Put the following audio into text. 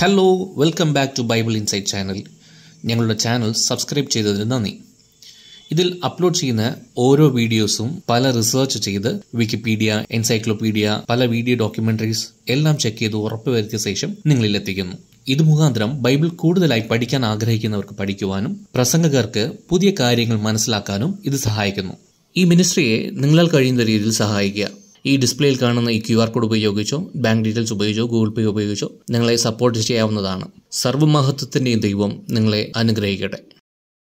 hello welcome back to Bible Insight channel ഞങ്ങളുടെ channel subscribe ചെയ്തതിന് നന്ദി ഇതിൽ അപ്ലോഡ് ചെയ്യുന്ന ഓരോ വീഡിയോസും പല റിസർച്ച് ചെയ്ത് വിക്കിപീഡിയ എൻസൈക്ലോപീഡിയ പല വീഡിയോ ഡോക്യുമെന്ററീസ് എല്ലാം ചെക്ക് ചെയ്ത് ഉറപ്പുവരുത്തിയ ശേഷം നിങ്ങളിൽ എത്തിക്കുന്നു ഇത് മുഖാന്തരം ബൈബിൾ കൂടുതലായി പഠിക്കാൻ ആഗ്രഹിക്കുന്നവർക്ക് പഠിക്കുവാനും പ്രസംഗകർക്ക് പുതിയ കാര്യങ്ങൾ മനസ്സിലാക്കാനും ഇത് സഹായിക്കുന്നു ഈ മിനിസ്ട്രിയെ നിങ്ങളാൽ കഴിയുന്ന രീതിയിൽ സഹായിക്കുക ഈ ഡിസ്പ്ലേയിൽ കാണുന്ന ഈ ക്യു ആർ കോഡ് ഉപയോഗിച്ചോ ബാങ്ക് ഡീറ്റെയിൽസ് ഉപയോഗിച്ചോ ഗൂഗിൾ പേ ഉപയോഗിച്ചോ നിങ്ങളെ സപ്പോർട്ട് ചെയ്യാവുന്നതാണ് സർവ്വമഹത്വത്തിൻ്റെയും ദൈവം നിങ്ങളെ അനുഗ്രഹിക്കട്ടെ